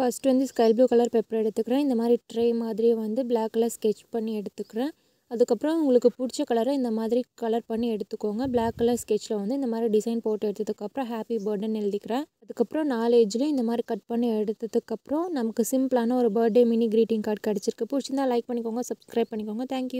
first வந்து sky blue colour paper எடுத்துக்கிறேன் இந்த மாதிரி ட்ரே மாதிரி வந்து பிளாக் கலர் ஸ்கெச் பண்ணி எடுத்துக்கிறேன் அதுக்கப்புறம் உங்களுக்கு பிடிச்ச கலரை இந்த மாதிரி கலர் பண்ணி எடுத்துக்கோங்க பிளாக் கலர் ஸ்கெச்சில் வந்து இந்த மாதிரி டிசைன் போட்டு எடுத்ததுக்கப்புறம் ஹாப்பி பர்த்டேன்னு எழுதிக்கிறேன் அதுக்கப்புறம் நாலு ஏஜ்லேயும் இந்த மாதிரி கட் பண்ணி எடுத்ததுக்கப்புறம் நமக்கு சிம்பிளான ஒரு பர்த்டே மினி க்ரீட்டிங் கார்டு கிடச்சிருக்கு பிடிச்சிருந்தா லைக் பண்ணிக்கோங்க சப்ஸ்கிரைப் பண்ணிக்கோங்க தேங்க்யூ